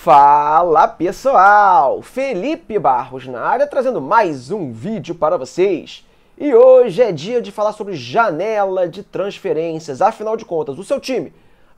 Fala pessoal, Felipe Barros na área trazendo mais um vídeo para vocês. E hoje é dia de falar sobre janela de transferências. Afinal de contas, o seu time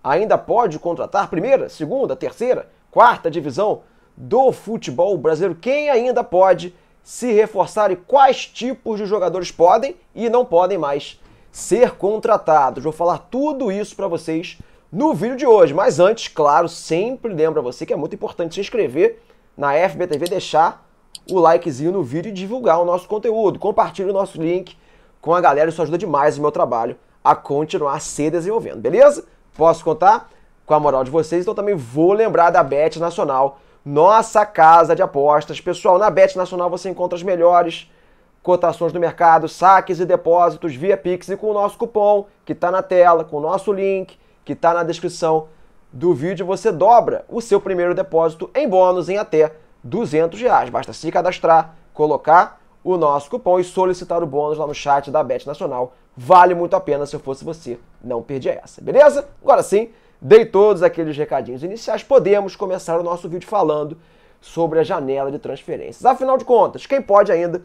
ainda pode contratar primeira, segunda, terceira, quarta divisão do futebol brasileiro? Quem ainda pode se reforçar e quais tipos de jogadores podem e não podem mais ser contratados? Vou falar tudo isso para vocês no vídeo de hoje. Mas antes, claro, sempre lembra você que é muito importante se inscrever na FBTV, deixar o likezinho no vídeo e divulgar o nosso conteúdo. Compartilhe o nosso link com a galera, isso ajuda demais o meu trabalho a continuar se desenvolvendo, beleza? Posso contar com a moral de vocês, então também vou lembrar da Bet Nacional, nossa casa de apostas. Pessoal, na Bet Nacional você encontra as melhores cotações do mercado, saques e depósitos via Pix e com o nosso cupom que está na tela, com o nosso link, que está na descrição do vídeo, você dobra o seu primeiro depósito em bônus em até 200 reais. Basta se cadastrar, colocar o nosso cupom e solicitar o bônus lá no chat da Bet Nacional. Vale muito a pena, se eu fosse você, não perdia essa, beleza? Agora sim, dei todos aqueles recadinhos iniciais, podemos começar o nosso vídeo falando sobre a janela de transferências. Afinal de contas, quem pode ainda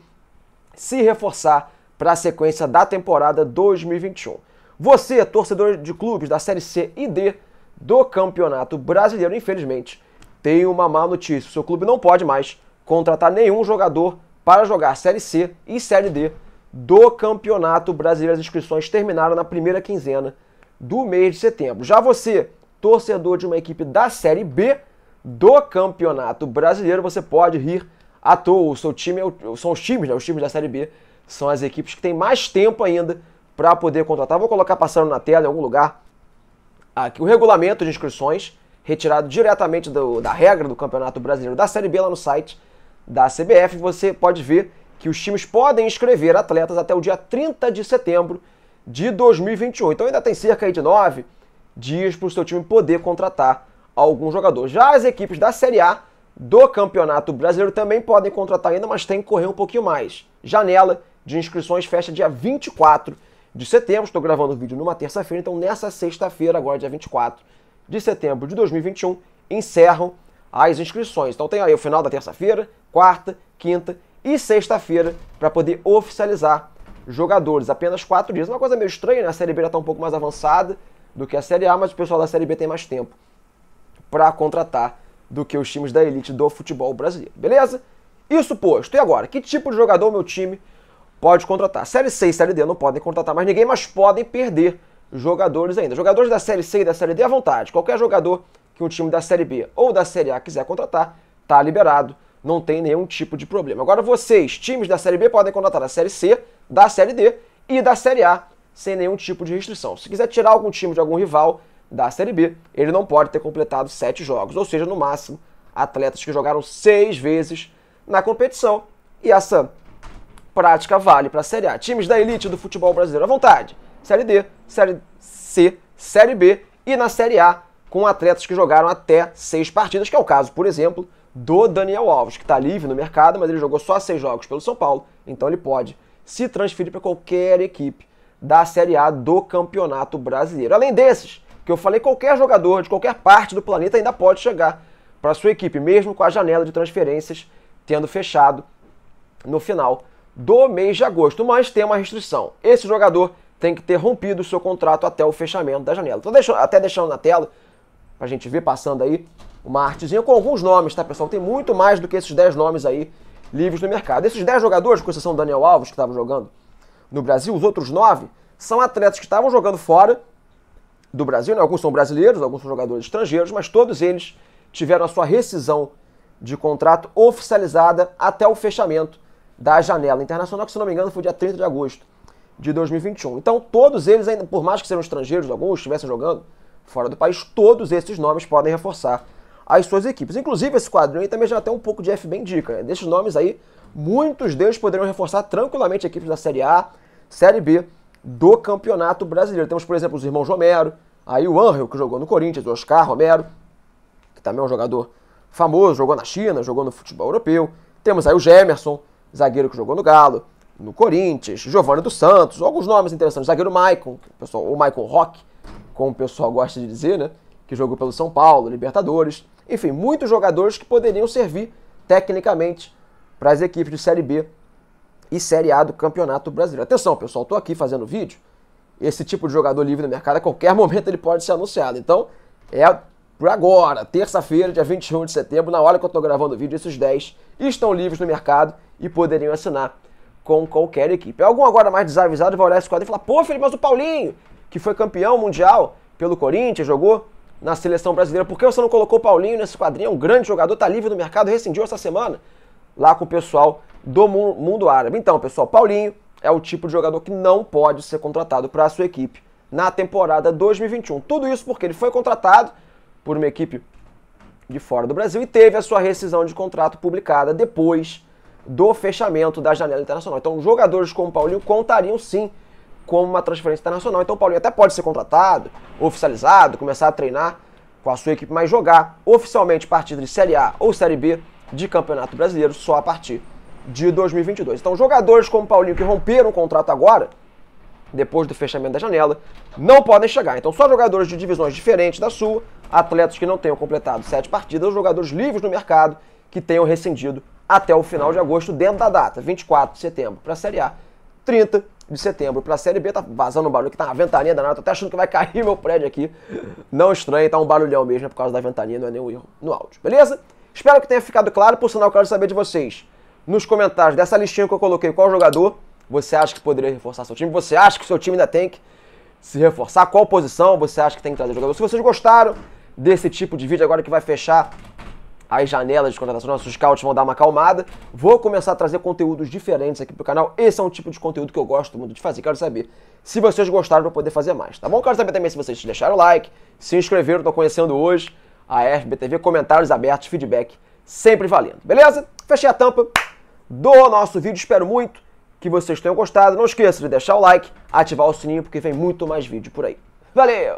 se reforçar para a sequência da temporada 2021? Você, é torcedor de clubes da Série C e D do Campeonato Brasileiro, infelizmente, tem uma má notícia. O seu clube não pode mais contratar nenhum jogador para jogar Série C e Série D do Campeonato Brasileiro. As inscrições terminaram na primeira quinzena do mês de setembro. Já você, torcedor de uma equipe da Série B do Campeonato Brasileiro, você pode rir à toa. O seu time, é são os times, né? Os times da Série B são as equipes que têm mais tempo ainda para poder contratar. Vou colocar passando na tela em algum lugar. Aqui o regulamento de inscrições, retirado diretamente do, da regra do Campeonato Brasileiro da Série B lá no site da CBF. Você pode ver que os times podem inscrever atletas até o dia 30 de setembro de 2021. Então ainda tem cerca de nove dias para o seu time poder contratar algum jogador. Já as equipes da Série A do Campeonato Brasileiro também podem contratar ainda, mas tem que correr um pouquinho mais. Janela de inscrições fecha dia 24 de setembro. Estou gravando o vídeo numa terça-feira, então nessa sexta-feira, agora dia 24 de setembro de 2021, encerram as inscrições. Então tem aí o final da terça-feira, quarta, quinta e sexta-feira para poder oficializar jogadores. Apenas quatro dias. É uma coisa meio estranha, né? A Série B já está um pouco mais avançada do que a Série A, mas o pessoal da Série B tem mais tempo para contratar do que os times da elite do futebol brasileiro. Beleza? Isso posto. E agora? Que tipo de jogador meu time pode contratar. Série C e Série D não podem contratar mais ninguém, mas podem perder jogadores ainda. Jogadores da Série C e da Série D à vontade. Qualquer jogador que um time da Série B ou da Série A quiser contratar, está liberado, não tem nenhum tipo de problema. Agora vocês, times da Série B, podem contratar da Série C, da Série D e da Série A sem nenhum tipo de restrição. Se quiser tirar algum time de algum rival da Série B, ele não pode ter completado sete jogos, ou seja, no máximo, atletas que jogaram seis vezes na competição. E essa prática vale para a Série A. Times da elite do futebol brasileiro à vontade. Série D, Série C, Série B e na Série A com atletas que jogaram até seis partidas, que é o caso, por exemplo, do Daniel Alves, que está livre no mercado, mas ele jogou só seis jogos pelo São Paulo, então ele pode se transferir para qualquer equipe da Série A do Campeonato Brasileiro. Além desses, que eu falei, qualquer jogador de qualquer parte do planeta ainda pode chegar para sua equipe, mesmo com a janela de transferências tendo fechado no final do mês de agosto, mas tem uma restrição. Esse jogador tem que ter rompido seu contrato até o fechamento da janela. Estou deixando, até deixando na tela, para a gente ver passando aí, uma artezinha com alguns nomes, tá pessoal? Tem muito mais do que esses 10 nomes aí livres no mercado. Esses 10 jogadores, com exceção do Daniel Alves, que estava jogando no Brasil, os outros 9 são atletas que estavam jogando fora do Brasil, né? alguns são brasileiros, alguns são jogadores estrangeiros, mas todos eles tiveram a sua rescisão de contrato oficializada até o fechamento da janela internacional, que se não me engano foi dia 30 de agosto de 2021. Então todos eles, ainda por mais que sejam estrangeiros, alguns estivessem jogando fora do país, todos esses nomes podem reforçar as suas equipes. Inclusive esse quadrinho aí também já tem um pouco de FB indica. Né? Desses nomes aí, muitos deles poderiam reforçar tranquilamente equipes da Série A, Série B do Campeonato Brasileiro. Temos, por exemplo, os irmãos Romero, aí o Angel, que jogou no Corinthians, o Oscar Romero, que também é um jogador famoso, jogou na China, jogou no futebol europeu. Temos aí o Gemerson, zagueiro que jogou no Galo, no Corinthians, Giovanni dos Santos, alguns nomes interessantes. Zagueiro Maicon, pessoal, o Maicon Rock, como o pessoal gosta de dizer, né? Que jogou pelo São Paulo, Libertadores. Enfim, muitos jogadores que poderiam servir tecnicamente para as equipes de Série B e Série A do Campeonato Brasileiro. Atenção, pessoal, estou aqui fazendo vídeo. Esse tipo de jogador livre no mercado, a qualquer momento ele pode ser anunciado. Então, é por agora, terça-feira, dia 21 de setembro, na hora que eu estou gravando o vídeo, esses 10 estão livres no mercado e poderiam assinar com qualquer equipe. Algum agora mais desavisado vai olhar esse quadro e falar: pô, filho, mas o Paulinho, que foi campeão mundial pelo Corinthians, jogou na seleção brasileira, por que você não colocou o Paulinho nesse quadrinho? É um grande jogador, tá livre do mercado, rescindiu essa semana lá com o pessoal do mundo árabe. Então, pessoal, Paulinho é o tipo de jogador que não pode ser contratado para a sua equipe na temporada 2021. Tudo isso porque ele foi contratado por uma equipe de fora do Brasil e teve a sua rescisão de contrato publicada depois do fechamento da janela internacional. Então, jogadores como o Paulinho contariam sim como uma transferência internacional. Então, o Paulinho até pode ser contratado, oficializado, começar a treinar com a sua equipe, mas jogar oficialmente partida de Série A ou Série B de Campeonato Brasileiro só a partir de 2022. Então, jogadores como o Paulinho que romperam o contrato agora, depois do fechamento da janela, não podem chegar. Então, só jogadores de divisões diferentes da sua, atletas que não tenham completado sete partidas, jogadores livres no mercado que tenham rescindido até o final de agosto, dentro da data, 24 de setembro para a Série A, 30 de setembro para a Série B. Tá vazando um barulho que tá uma ventania danada, tô até achando que vai cair meu prédio aqui. Não estranho, tá um barulhão mesmo, é por causa da ventania, não é nenhum erro no áudio, beleza? Espero que tenha ficado claro, por sinal, quero saber de vocês. Nos comentários dessa listinha que eu coloquei, qual jogador você acha que poderia reforçar seu time? Você acha que seu time ainda tem que se reforçar? Qual posição você acha que tem que trazer jogador? Se vocês gostaram desse tipo de vídeo agora que vai fechar as janelas de contratação, nossos scouts vão dar uma acalmada. Vou começar a trazer conteúdos diferentes aqui pro canal. Esse é um tipo de conteúdo que eu gosto muito de fazer. Quero saber se vocês gostaram para poder fazer mais, tá bom? Quero saber também se vocês deixaram o like, se inscreveram, tô conhecendo hoje a FBTV, comentários abertos, feedback sempre valendo, beleza? Fechei a tampa do nosso vídeo, espero muito que vocês tenham gostado. Não esqueça de deixar o like, ativar o sininho, porque vem muito mais vídeo por aí. Valeu!